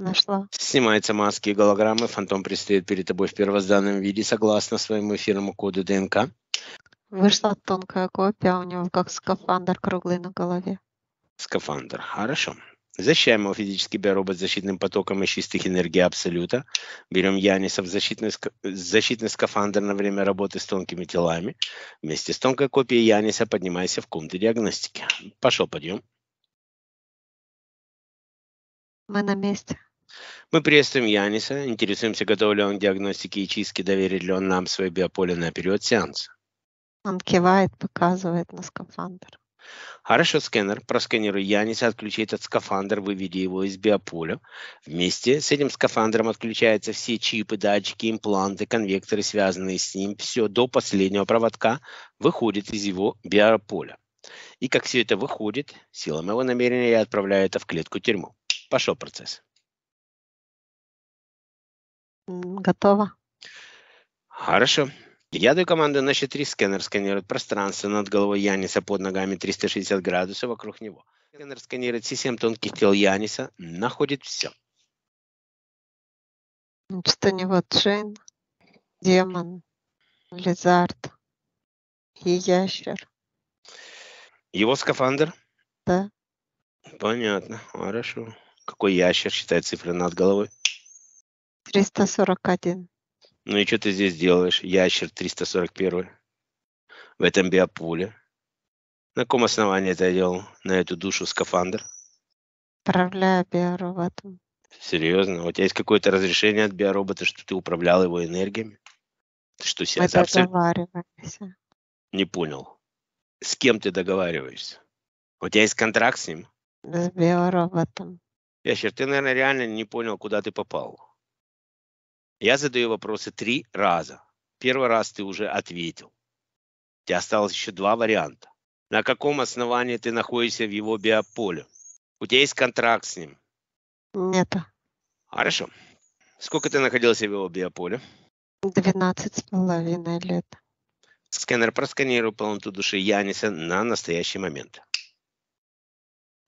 Нашла. Снимаются маски и голограммы. Фантом предстает перед тобой в первозданном виде согласно своему эфирному коду ДНК. Вышла тонкая копия, у него как скафандр круглый на голове. Скафандр, хорошо. Защищаем его физически биоробот защитным потоком из чистых энергий Абсолюта. Берем Яниса в защитный, ска... защитный скафандр на время работы с тонкими телами. Вместе с тонкой копией Яниса поднимайся в комнату диагностики. Пошел, подъем. Мы на месте. Мы приветствуем Яниса, интересуемся, готов ли он к диагностике и чистке, доверит ли он нам свое биополе на период сеанса. Он кивает, показывает на скафандр. Хорошо, сканер. просканируй Яниса, отключи этот скафандр, выведи его из биополя. Вместе с этим скафандром отключаются все чипы, датчики, импланты, конвекторы, связанные с ним. Все до последнего проводка выходит из его биополя. И как все это выходит, силами его намерения я отправляю это в клетку тюрьму. Пошел процесс. Готово. Хорошо. Я Ядро команду на счет 3 сканирует пространство над головой Яниса под ногами 360 градусов вокруг него. Скэнер сканирует систем тонких тел Яниса, находит все. Станева Джейн, демон, лизард и ящер. Его скафандр? Да. Понятно, хорошо. Какой ящер считает цифры над головой? 341. Ну и что ты здесь делаешь, ящер 341? В этом биопуле. На каком основании ты одел на эту душу скафандр? Управляю биороботом. Серьезно? У тебя есть какое-то разрешение от биоробота, что ты управлял его энергиями? Ты что, себя Мы договариваемся. Не понял. С кем ты договариваешься? У тебя есть контракт с ним? С биороботом. Ящер, ты, наверное, реально не понял, куда ты попал. Я задаю вопросы три раза. Первый раз ты уже ответил. У тебя осталось еще два варианта. На каком основании ты находишься в его биополе? У тебя есть контракт с ним? Нет. Хорошо. Сколько ты находился в его биополе? 12 с половиной лет. Сканер просканирует полноту души Яниса на настоящий момент.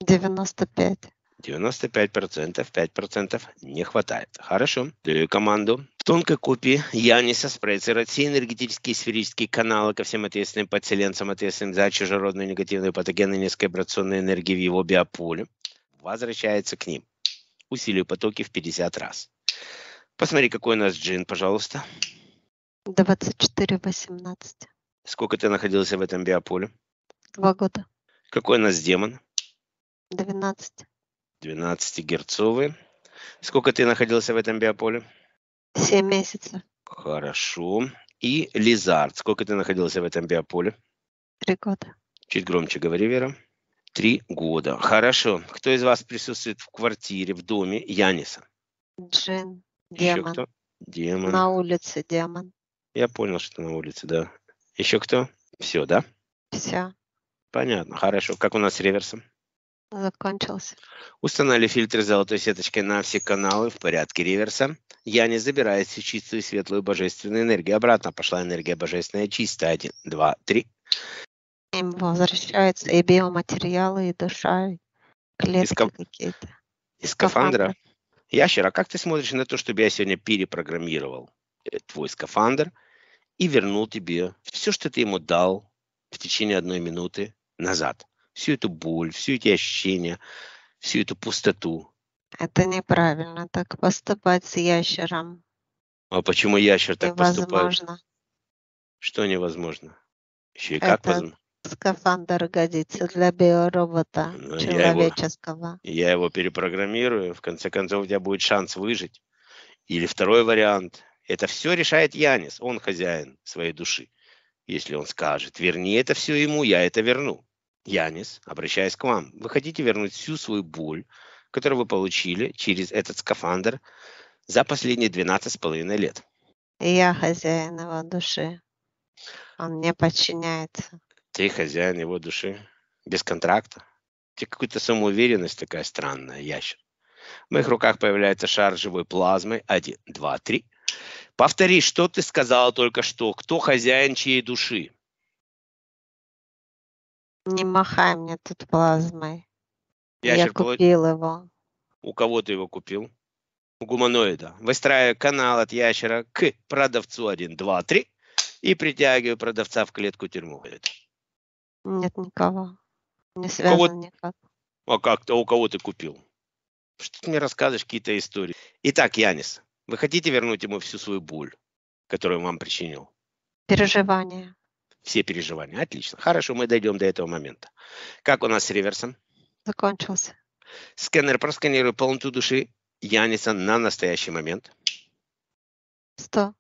95. 95%, 5% не хватает. Хорошо. Даю команду. В тонкой копии Яниса спроецировать все энергетические сферические каналы ко всем ответственным подселенцам, ответственным за чужеродную негативную патогенную низкой вибрационной энергии в его биополе. Возвращается к ним. Усилию потоки в 50 раз. Посмотри, какой у нас джин, пожалуйста. 24-18. Сколько ты находился в этом биополе? Два года. Какой у нас демон? 12. 12-герцовый. Сколько ты находился в этом биополе? 7 месяцев. Хорошо. И Лизард. Сколько ты находился в этом биополе? Три года. Чуть громче говори, Вера. Три года. Хорошо. Кто из вас присутствует в квартире, в доме Яниса? Джин. Демон. Еще кто? Демон. На улице демон. Я понял, что на улице, да. Еще кто? Все, да? Все. Понятно. Хорошо. Как у нас с реверсом? закончился. Установили фильтр золотой сеточкой на все каналы в порядке реверса. Я не забираю всю чистую, светлую, божественную энергию. Обратно пошла энергия божественная, чистая. Один, два, три. Им возвращаются и биоматериалы, и душа, и клетки Иско... какие-то. Из скафандра. скафандра. Ящера, как ты смотришь на то, чтобы я сегодня перепрограммировал э, твой скафандр и вернул тебе все, что ты ему дал в течение одной минуты назад? всю эту боль, все эти ощущения, всю эту пустоту. Это неправильно так поступать с ящером. А почему ящер так невозможно. поступает? Что невозможно? Еще и Это... возможно? скафандр годится для биоробота ну, человеческого. Я его, я его перепрограммирую. В конце концов, у тебя будет шанс выжить. Или второй вариант. Это все решает Янис. Он хозяин своей души. Если он скажет, верни это все ему, я это верну. Янис, обращаясь к вам, вы хотите вернуть всю свою боль, которую вы получили через этот скафандр за последние с половиной лет. Я хозяин его души. Он мне подчиняется. Ты хозяин его души. Без контракта. Ты какая-то самоуверенность такая странная, ящер. В моих руках появляется шар живой плазмы. Один, два, три. Повтори, что ты сказала только что. Кто хозяин чьей души? Не махай мне тут плазмой. Я Ящик было- купил его. У кого ты его купил? У гуманоида. Выстраиваю канал от ящера к продавцу 1, 2, 3 и притягиваю продавца в клетку тюрьму. Нет никого. Не связан никак. А как А у кого ты купил? Что ты мне рассказываешь какие-то истории? Итак, Янис, вы хотите вернуть ему всю свою боль, которую он вам причинил? Переживания. Все переживания. Отлично. Хорошо, мы дойдем до этого момента. Как у нас с реверсом? Закончился. Сканер просканирует полноту души Яниса на настоящий момент. Сто.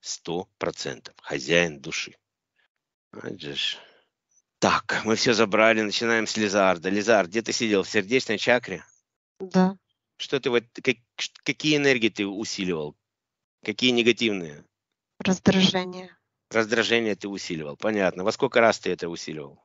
Сто процентов. Хозяин души. Так, мы все забрали. Начинаем с Лизарда. Лизард, где ты сидел? В сердечной чакре? Да. Что ты вот, как, какие энергии ты усиливал? Какие негативные? Раздражение. Раздражение ты усиливал, понятно. Во сколько раз ты это усиливал?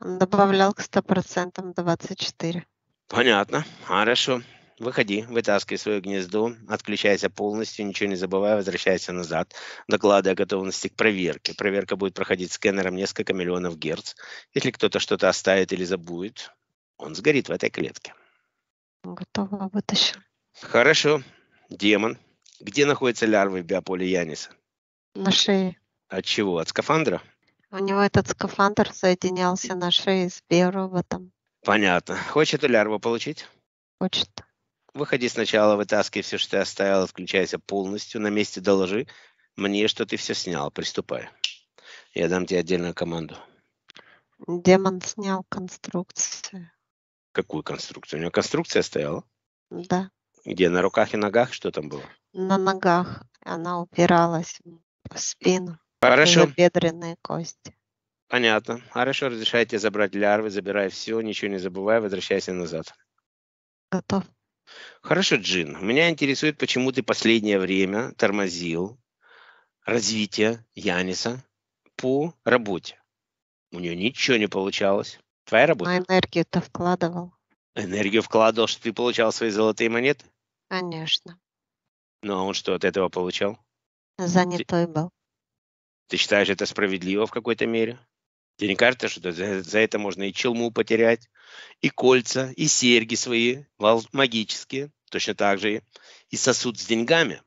Добавлял к 100% 24. Понятно, хорошо. Выходи, вытаскивай свое гнездо, отключайся полностью, ничего не забывай, возвращайся назад, докладывая о готовности к проверке. Проверка будет проходить сканером несколько миллионов герц. Если кто-то что-то оставит или забудет, он сгорит в этой клетке. Готово, вытащил. Хорошо. Демон. Где находится лярвы в биополе Яниса? На шее. От чего? От скафандра? У него этот скафандр соединялся на шее с биороботом. Понятно. Хочет ли лярву получить? Хочет. Выходи сначала, вытаскивай все, что ты оставил, отключайся полностью, на месте доложи мне, что ты все снял, приступай. Я дам тебе отдельную команду. Демон снял конструкцию. Какую конструкцию? У него конструкция стояла? Да. Где, на руках и ногах? Что там было? На ногах. Она упиралась в спину. Хорошо. Тазобедренные кости. Понятно. Хорошо, разрешайте забрать лярвы, забирай все, ничего не забывай, возвращайся назад. Готов. Хорошо, Джин. Меня интересует, почему ты последнее время тормозил развитие Яниса по работе. У нее ничего не получалось. Твоя работа? А энергию-то вкладывал. Энергию вкладывал, что ты получал свои золотые монеты? Конечно. Ну а он что, от этого получал? Занятой был. Ты считаешь это справедливо в какой-то мере? Тебе не кажется, что за, за это можно и челму потерять, и кольца, и серьги свои магические, точно так же и сосуд с деньгами?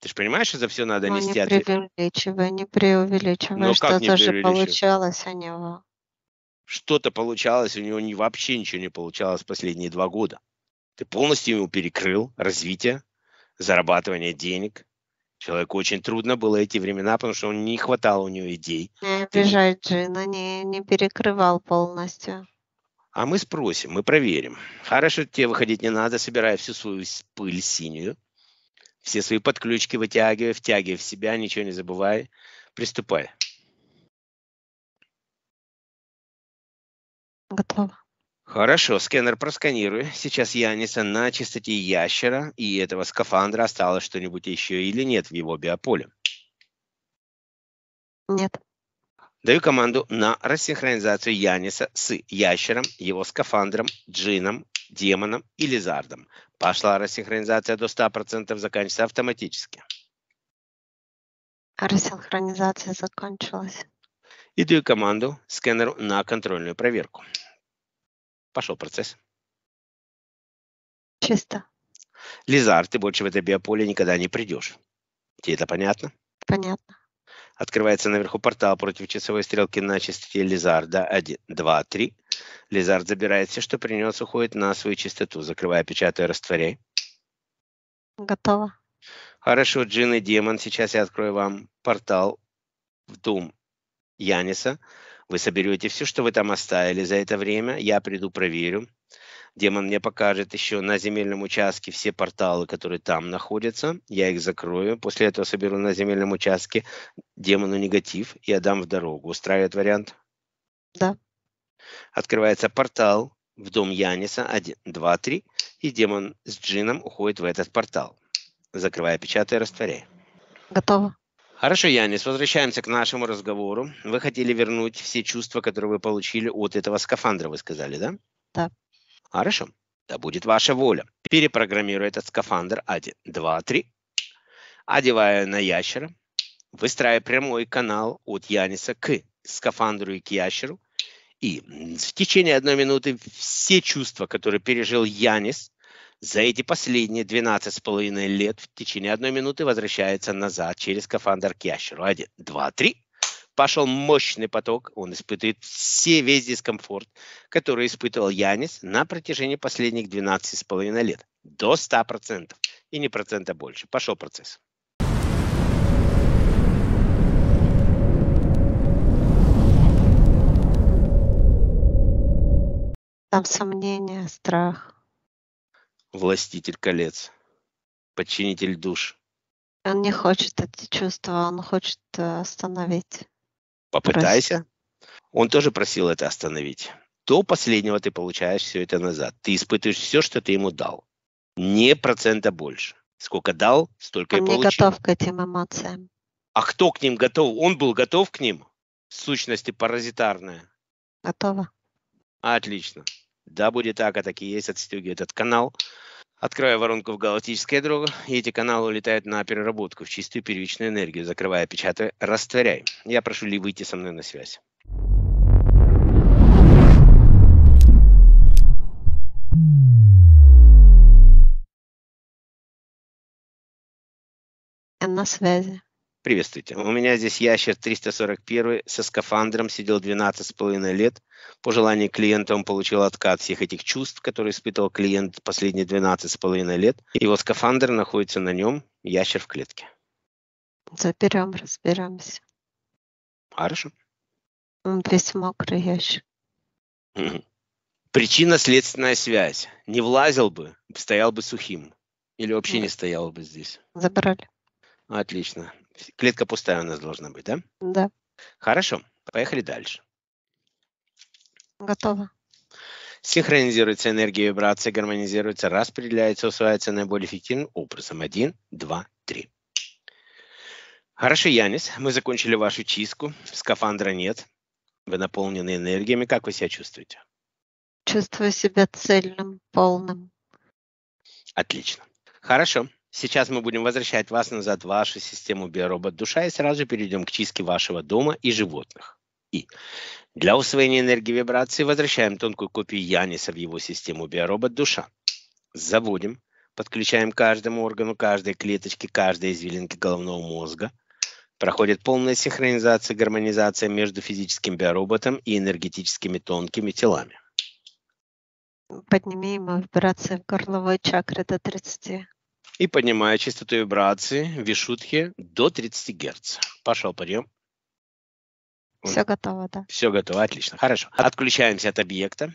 Ты же понимаешь, что за все надо ну, нести ответственность? Не преувеличивай, не преувеличивай, Но ну, а что-то же получалось у него. Что-то получалось, у него не, вообще ничего не получалось последние два года. Ты полностью ему перекрыл развитие, зарабатывание денег, Человеку очень трудно было эти времена, потому что не хватало у него идей. Не обижай Джина, не, не перекрывал полностью. А мы спросим, мы проверим. Хорошо, тебе выходить не надо, собирая всю свою пыль синюю, все свои подключки вытягивай, втягивай в себя, ничего не забывай. Приступай. Готово. Хорошо, сканер просканируй. Сейчас Яниса на чистоте ящера и этого скафандра осталось что-нибудь еще или нет в его биополе? Нет. Даю команду на рассинхронизацию Яниса с ящером, его скафандром, джином, демоном и лизардом. Пошла рассинхронизация до 100%, заканчивается автоматически. Рассинхронизация закончилась. И даю команду сканеру на контрольную проверку. Пошел процесс. Чисто. Лизар, ты больше в это биополе никогда не придешь. Тебе это понятно? Понятно. Открывается наверху портал против часовой стрелки на частоте Лизарда. 1, 2, 3. Лизард забирает все, что принес, уходит на свою частоту. Закрывая, печатая, растворяй. Готово. Хорошо, Джин и Демон, сейчас я открою вам портал в дом Яниса. Вы соберете все, что вы там оставили за это время. Я приду, проверю. Демон мне покажет еще на земельном участке все порталы, которые там находятся. Я их закрою. После этого соберу на земельном участке демону негатив и отдам в дорогу. Устраивает вариант? Да. Открывается портал в дом Яниса один, два, три, И демон с джином уходит в этот портал. Закрывая, печатая, растворяя. Готово. Хорошо, Янис, возвращаемся к нашему разговору. Вы хотели вернуть все чувства, которые вы получили от этого скафандра, вы сказали, да? Да. Хорошо. Да будет ваша воля. Перепрограммирую этот скафандр. Один, Два, три. Одевая на ящера. Выстраивая прямой канал от Яниса к скафандру и к ящеру. И в течение одной минуты все чувства, которые пережил Янис, за эти последние с половиной лет в течение одной минуты возвращается назад через скафандр к ящеру. Один, два, три. Пошел мощный поток, он испытывает все, весь дискомфорт, который испытывал Янис на протяжении последних с половиной лет. До 100%. И не процента больше. Пошел процесс. Там сомнения, страх, властитель колец, подчинитель душ. Он не хочет эти чувства, он хочет э, остановить. Попытайся. Просит. Он тоже просил это остановить. До последнего ты получаешь все это назад. Ты испытываешь все, что ты ему дал. Не процента больше. Сколько дал, столько он и получил. Он не готов к этим эмоциям. А кто к ним готов? Он был готов к ним? Сущности паразитарная. Готова. Отлично. Да, будет так, а такие есть, отстегиваю этот канал. Открываю воронку в галактическое дрого, и эти каналы улетают на переработку в чистую первичную энергию, закрывая, печатая, растворяй. Я прошу Ли выйти со мной на связь. На связи. Приветствуйте. У меня здесь ящер 341 со скафандром, сидел 12,5 лет. По желанию клиента он получил откат всех этих чувств, которые испытывал клиент последние 12,5 лет. Его скафандр находится на нем, ящер в клетке. Заберем, разберемся. Хорошо. Он весь мокрый ящик. Причинно-следственная связь. Не влазил бы, стоял бы сухим. Или вообще не стоял бы здесь. Забрали. Отлично. Клетка пустая у нас должна быть, да? Да. Хорошо, поехали дальше. Готово. Синхронизируется энергия вибрация, гармонизируется, распределяется, усваивается наиболее эффективным образом. Один, два, три. Хорошо, Янис, мы закончили вашу чистку. Скафандра нет. Вы наполнены энергиями. Как вы себя чувствуете? Чувствую себя цельным, полным. Отлично. Хорошо. Сейчас мы будем возвращать вас назад в вашу систему биоробот-душа и сразу перейдем к чистке вашего дома и животных. И для усвоения энергии вибрации возвращаем тонкую копию Яниса в его систему биоробот-душа. Заводим, подключаем каждому органу, каждой клеточке, каждой извилинке головного мозга. Проходит полная синхронизация, гармонизация между физическим биороботом и энергетическими тонкими телами. Поднимем ему вибрации в горловой чакре до 30 и поднимая частоту вибрации вишутхи до 30 Гц. Пошел подъем. Все готово, да. Все готово, отлично. Хорошо. Отключаемся от объекта.